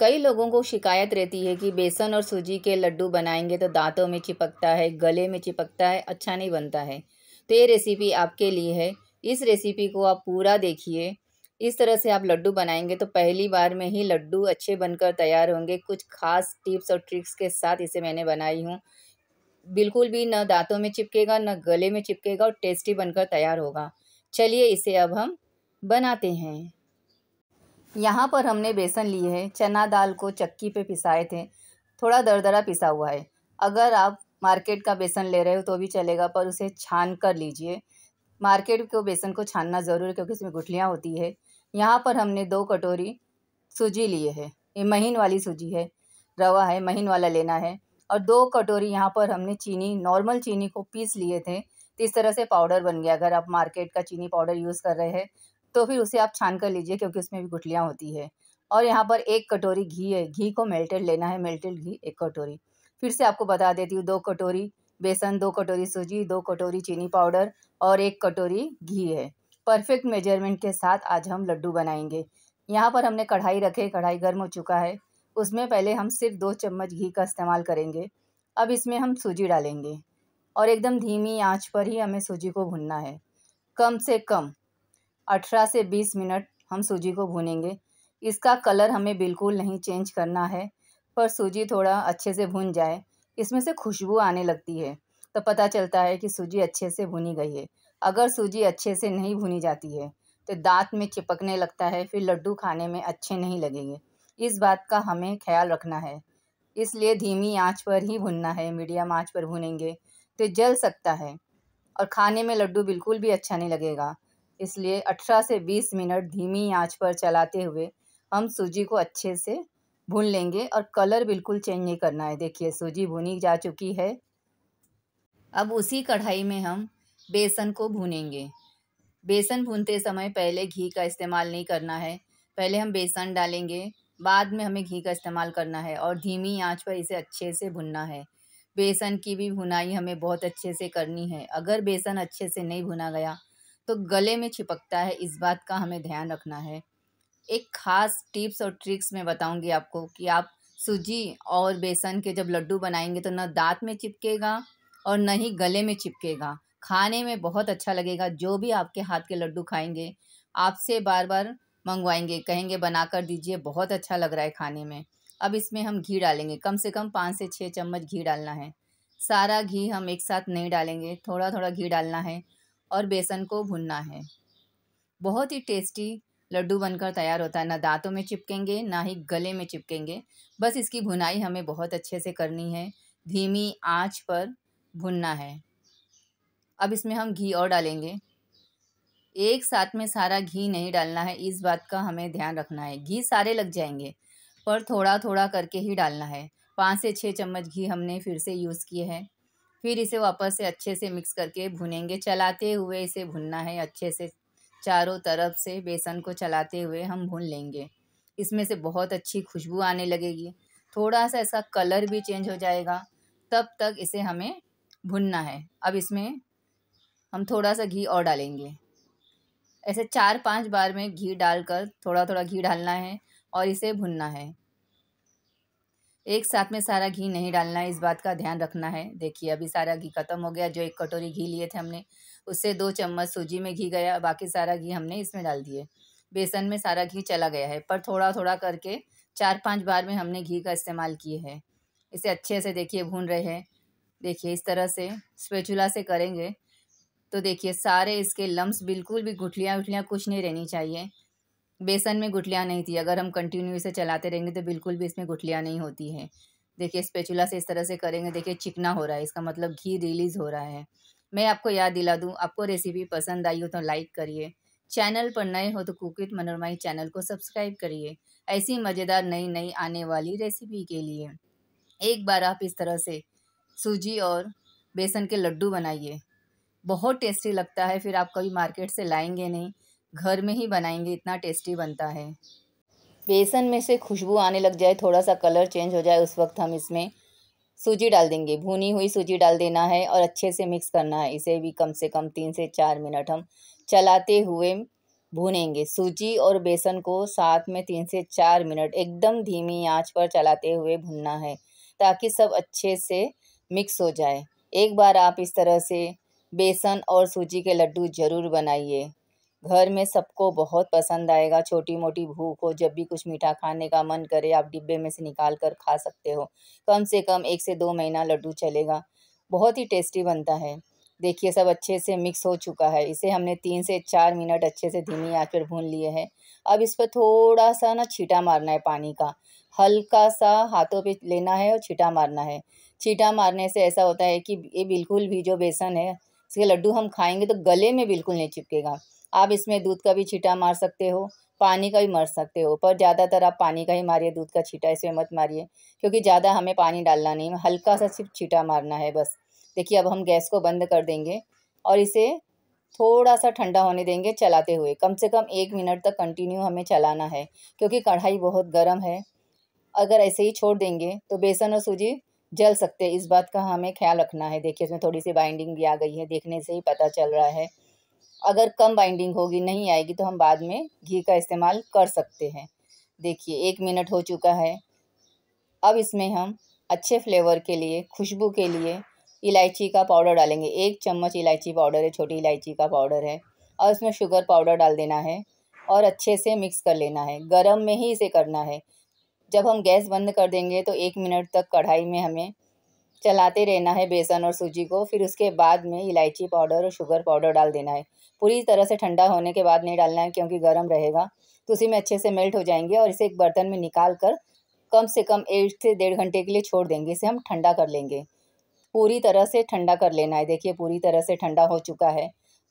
कई लोगों को शिकायत रहती है कि बेसन और सूजी के लड्डू बनाएंगे तो दांतों में चिपकता है गले में चिपकता है अच्छा नहीं बनता है तो ये रेसिपी आपके लिए है इस रेसिपी को आप पूरा देखिए इस तरह से आप लड्डू बनाएंगे तो पहली बार में ही लड्डू अच्छे बनकर तैयार होंगे कुछ खास टिप्स और ट्रिक्स के साथ इसे मैंने बनाई हूँ बिल्कुल भी न दांतों में चिपकेगा न गले में चिपकेगा और टेस्टी बनकर तैयार होगा चलिए इसे अब हम बनाते हैं यहाँ पर हमने बेसन लिए है चना दाल को चक्की पे पिसाए थे थोड़ा दरदरा पिसा हुआ है अगर आप मार्केट का बेसन ले रहे हो तो भी चलेगा पर उसे छान कर लीजिए मार्केट के बेसन को छानना ज़रूर है क्योंकि इसमें गुठलियाँ होती है यहाँ पर हमने दो कटोरी सूजी लिए है ये महीन वाली सूजी है रवा है महीन वाला लेना है और दो कटोरी यहाँ पर हमने चीनी नॉर्मल चीनी को पीस लिए थे तो इस तरह से पाउडर बन गया अगर आप मार्केट का चीनी पाउडर यूज़ कर रहे हैं तो फिर उसे आप छान कर लीजिए क्योंकि उसमें भी गुठलियाँ होती है और यहाँ पर एक कटोरी घी है घी को मेल्टेड लेना है मेल्टेड घी एक कटोरी फिर से आपको बता देती हूँ दो कटोरी बेसन दो कटोरी सूजी दो कटोरी चीनी पाउडर और एक कटोरी घी है परफेक्ट मेजरमेंट के साथ आज हम लड्डू बनाएंगे यहाँ पर हमने कढ़ाई रखे कढ़ाई गर्म हो चुका है उसमें पहले हम सिर्फ दो चम्मच घी का इस्तेमाल करेंगे अब इसमें हम सूजी डालेंगे और एकदम धीमी आंच पर ही हमें सूजी को भुनना है कम से कम अठारह से बीस मिनट हम सूजी को भूनेंगे इसका कलर हमें बिल्कुल नहीं चेंज करना है पर सूजी थोड़ा अच्छे से भून जाए इसमें से खुशबू आने लगती है तो पता चलता है कि सूजी अच्छे से भुनी गई है अगर सूजी अच्छे से नहीं भुनी जाती है तो दांत में चिपकने लगता है फिर लड्डू खाने में अच्छे नहीं लगेंगे इस बात का हमें ख्याल रखना है इसलिए धीमी आंच पर ही भुनना है मीडियम आंच पर भुनेंगे तो जल सकता है और खाने में लड्डू बिल्कुल भी अच्छा नहीं लगेगा इसलिए अठारह से बीस मिनट धीमी आंच पर चलाते हुए हम सूजी को अच्छे से भून लेंगे और कलर बिल्कुल चेंज नहीं करना है देखिए सूजी भुनी जा चुकी है अब उसी कढ़ाई में हम बेसन को भूनेंगे बेसन भूनते समय पहले घी का इस्तेमाल नहीं करना है पहले हम बेसन डालेंगे बाद में हमें घी का इस्तेमाल करना है और धीमी आंच पर इसे अच्छे से भुनना है बेसन की भी भुनाई हमें बहुत अच्छे से करनी है अगर बेसन अच्छे से नहीं भुना गया तो गले में चिपकता है इस बात का हमें ध्यान रखना है एक ख़ास टिप्स और ट्रिक्स मैं बताऊंगी आपको कि आप सूजी और बेसन के जब लड्डू बनाएंगे तो ना दांत में चिपकेगा और न ही गले में चिपकेगा खाने में बहुत अच्छा लगेगा जो भी आपके हाथ के लड्डू खाएंगे आपसे बार बार मंगवाएंगे कहेंगे बना कर दीजिए बहुत अच्छा लग रहा है खाने में अब इसमें हम घी डालेंगे कम से कम पाँच से छः चम्मच घी डालना है सारा घी हम एक साथ नहीं डालेंगे थोड़ा थोड़ा घी डालना है और बेसन को भुनना है बहुत ही टेस्टी लड्डू बनकर तैयार होता है ना दांतों में चिपकेंगे ना ही गले में चिपकेंगे बस इसकी भुनाई हमें बहुत अच्छे से करनी है धीमी आंच पर भुनना है अब इसमें हम घी और डालेंगे एक साथ में सारा घी नहीं डालना है इस बात का हमें ध्यान रखना है घी सारे लग जाएंगे पर थोड़ा थोड़ा करके ही डालना है पाँच से छः चम्मच घी हमने फिर से यूज़ किए हैं फिर इसे वापस से अच्छे से मिक्स करके भुनेंगे चलाते हुए इसे भुनना है अच्छे से चारों तरफ से बेसन को चलाते हुए हम भून लेंगे इसमें से बहुत अच्छी खुशबू आने लगेगी थोड़ा सा इसका कलर भी चेंज हो जाएगा तब तक इसे हमें भुनना है अब इसमें हम थोड़ा सा घी और डालेंगे ऐसे चार पांच बार में घी डालकर थोड़ा थोड़ा घी डालना है और इसे भुनना है एक साथ में सारा घी नहीं डालना है इस बात का ध्यान रखना है देखिए अभी सारा घी खत्म हो गया जो एक कटोरी घी लिए थे हमने उससे दो चम्मच सूजी में घी गया बाकी सारा घी हमने इसमें डाल दिए बेसन में सारा घी चला गया है पर थोड़ा थोड़ा करके चार पांच बार में हमने घी का इस्तेमाल किए है इसे अच्छे से देखिए भून रहे हैं देखिए इस तरह से स्पेचुला से करेंगे तो देखिए सारे इसके लम्ब बिल्कुल भी गुठलियाँ उठलियाँ कुछ नहीं रहनी चाहिए बेसन में गुठलियाँ नहीं थी अगर हम कंटिन्यू इसे चलाते रहेंगे तो बिल्कुल भी इसमें गुठलियाँ नहीं होती हैं देखिए स्पेचुला से इस तरह से करेंगे देखिए चिकना हो रहा है इसका मतलब घी रिलीज़ हो रहा है मैं आपको याद दिला दूँ आपको रेसिपी पसंद आई हो तो लाइक करिए चैनल पर नए हो तो कुकित मनोरमाई चैनल को सब्सक्राइब करिए ऐसी मज़ेदार नई नई आने वाली रेसिपी के लिए एक बार आप इस तरह से सूजी और बेसन के लड्डू बनाइए बहुत टेस्टी लगता है फिर आप कभी मार्केट से लाएंगे नहीं घर में ही बनाएंगे इतना टेस्टी बनता है बेसन में से खुशबू आने लग जाए थोड़ा सा कलर चेंज हो जाए उस वक्त हम इसमें सूजी डाल देंगे भुनी हुई सूजी डाल देना है और अच्छे से मिक्स करना है इसे भी कम से कम तीन से चार मिनट हम चलाते हुए भुनेंगे सूजी और बेसन को साथ में तीन से चार मिनट एकदम धीमी आंच पर चलाते हुए भुनना है ताकि सब अच्छे से मिक्स हो जाए एक बार आप इस तरह से बेसन और सूजी के लड्डू ज़रूर बनाइए घर में सबको बहुत पसंद आएगा छोटी मोटी भूख हो जब भी कुछ मीठा खाने का मन करे आप डिब्बे में से निकाल कर खा सकते हो कम से कम एक से दो महीना लड्डू चलेगा बहुत ही टेस्टी बनता है देखिए सब अच्छे से मिक्स हो चुका है इसे हमने तीन से चार मिनट अच्छे से धीमी आँच पर भून लिए है अब इस पर थोड़ा सा ना छीटा मारना है पानी का हल्का सा हाथों पे लेना है और छीटा मारना है छीटा मारने से ऐसा होता है कि ये बिल्कुल भी जो बेसन है इसके लड्डू हम खाएंगे तो गले में बिल्कुल नहीं चिपकेगा आप इसमें दूध का भी छीटा मार सकते हो पानी का भी मार सकते हो पर ज़्यादातर आप पानी का ही मारिए दूध का छीटा इसमें मत मारिए क्योंकि ज़्यादा हमें पानी डालना नहीं हल्का सा सिर्फ छीटा मारना है बस देखिए अब हम गैस को बंद कर देंगे और इसे थोड़ा सा ठंडा होने देंगे चलाते हुए कम से कम एक मिनट तक कंटिन्यू हमें चलाना है क्योंकि कढ़ाई बहुत गर्म है अगर ऐसे ही छोड़ देंगे तो बेसन और सूजी जल सकते हैं इस बात का हमें ख्याल रखना है देखिए इसमें थोड़ी सी बाइंडिंग भी आ गई है देखने से ही पता चल रहा है अगर कम बाइंडिंग होगी नहीं आएगी तो हम बाद में घी का इस्तेमाल कर सकते हैं देखिए एक मिनट हो चुका है अब इसमें हम अच्छे फ्लेवर के लिए खुशबू के लिए इलायची का पाउडर डालेंगे एक चम्मच इलायची पाउडर है छोटी इलायची का पाउडर है और इसमें शुगर पाउडर डाल देना है और अच्छे से मिक्स कर लेना है गरम में ही इसे करना है जब हम गैस बंद कर देंगे तो एक मिनट तक कढ़ाई में हमें चलाते रहना है बेसन और सूजी को फिर उसके बाद में इलायची पाउडर और शुगर पाउडर डाल देना है पूरी तरह से ठंडा होने के बाद नहीं डालना है क्योंकि गर्म रहेगा तो उसी में अच्छे से मेल्ट हो जाएंगे और इसे एक बर्तन में निकाल कर कम से कम एक से डेढ़ घंटे के लिए छोड़ देंगे इसे हम ठंडा कर लेंगे पूरी तरह से ठंडा कर लेना है देखिए पूरी तरह से ठंडा हो चुका है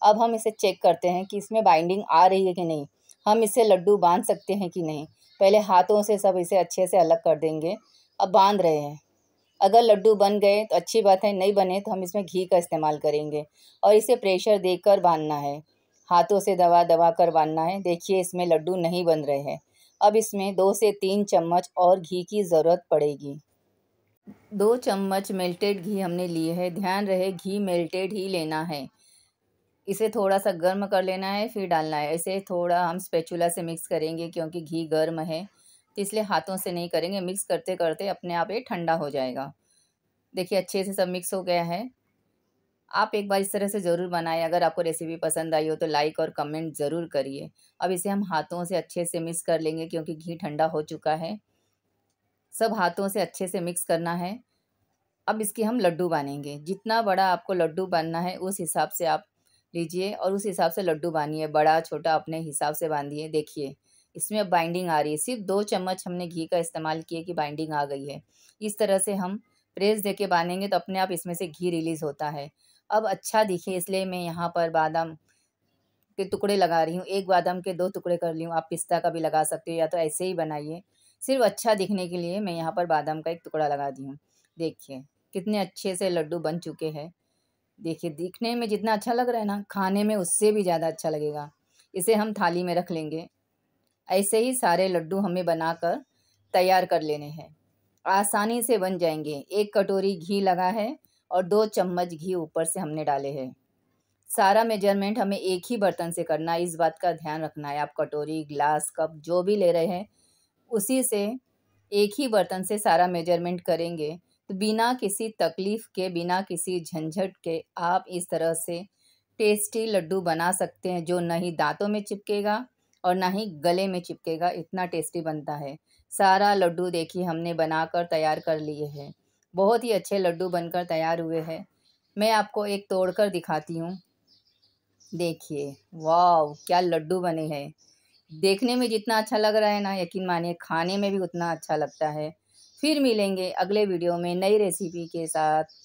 अब हम इसे चेक करते हैं कि इसमें बाइंडिंग आ रही है कि नहीं हम इसे लड्डू बांध सकते हैं कि नहीं पहले हाथों से सब इसे अच्छे से अलग कर देंगे अब बांध रहे हैं अगर लड्डू बन गए तो अच्छी बात है नहीं बने तो हम इसमें घी का इस्तेमाल करेंगे और इसे प्रेशर देकर बांधना है हाथों से दबा दबा कर बांधना है देखिए इसमें लड्डू नहीं बन रहे हैं अब इसमें दो से तीन चम्मच और घी की ज़रूरत पड़ेगी दो चम्मच मेल्टेड घी हमने लिए है ध्यान रहे घी मेल्टेड ही लेना है इसे थोड़ा सा गर्म कर लेना है फिर डालना है इसे थोड़ा हम स्पेचुला से मिक्स करेंगे क्योंकि घी गर्म है तो इसलिए हाथों से नहीं करेंगे मिक्स करते करते अपने आप ये ठंडा हो जाएगा देखिए अच्छे से सब मिक्स हो गया है आप एक बार इस तरह से ज़रूर बनाएं अगर आपको रेसिपी पसंद आई हो तो लाइक और कमेंट ज़रूर करिए अब इसे हम हाथों से अच्छे से मिक्स कर लेंगे क्योंकि घी ठंडा हो चुका है सब हाथों से अच्छे से मिक्स करना है अब इसके हम लड्डू बनेंगे जितना बड़ा आपको लड्डू बनना है उस हिसाब से आप लीजिए और उस हिसाब से लड्डू बांधिए बड़ा छोटा अपने हिसाब से बांधिए देखिए इसमें बाइंडिंग आ रही है सिर्फ दो चम्मच हमने घी का इस्तेमाल किए कि बाइंडिंग आ गई है इस तरह से हम प्रेस दे के बांधेंगे तो अपने आप इसमें से घी रिलीज़ होता है अब अच्छा दिखे इसलिए मैं यहाँ पर बादाम के टुकड़े लगा रही हूँ एक बादाम के दो टुकड़े कर ली हूँ आप पिस्ता का भी लगा सकते हो या तो ऐसे ही बनाइए सिर्फ अच्छा दिखने के लिए मैं यहाँ पर बादाम का एक टुकड़ा लगा दी हूँ देखिए कितने अच्छे से लड्डू बन चुके हैं देखिए दिखने में जितना अच्छा लग रहा है ना खाने में उससे भी ज़्यादा अच्छा लगेगा इसे हम थाली में रख लेंगे ऐसे ही सारे लड्डू हमें बनाकर तैयार कर लेने हैं आसानी से बन जाएंगे एक कटोरी घी लगा है और दो चम्मच घी ऊपर से हमने डाले हैं सारा मेजरमेंट हमें एक ही बर्तन से करना है इस बात का ध्यान रखना है आप कटोरी ग्लास कप जो भी ले रहे हैं उसी से एक ही बर्तन से सारा मेजरमेंट करेंगे तो बिना किसी तकलीफ़ के बिना किसी झंझट के आप इस तरह से टेस्टी लड्डू बना सकते हैं जो नहीं दांतों में चिपकेगा और ना ही गले में चिपकेगा इतना टेस्टी बनता है सारा लड्डू देखिए हमने बनाकर तैयार कर लिए हैं बहुत ही अच्छे लड्डू बनकर तैयार हुए हैं मैं आपको एक तोड़कर दिखाती हूँ देखिए वाह क्या लड्डू बने हैं देखने में जितना अच्छा लग रहा है ना यकीन मानिए खाने में भी उतना अच्छा लगता है फिर मिलेंगे अगले वीडियो में नई रेसिपी के साथ